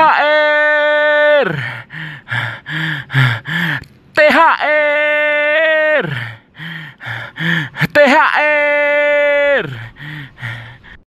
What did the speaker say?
THR THR THR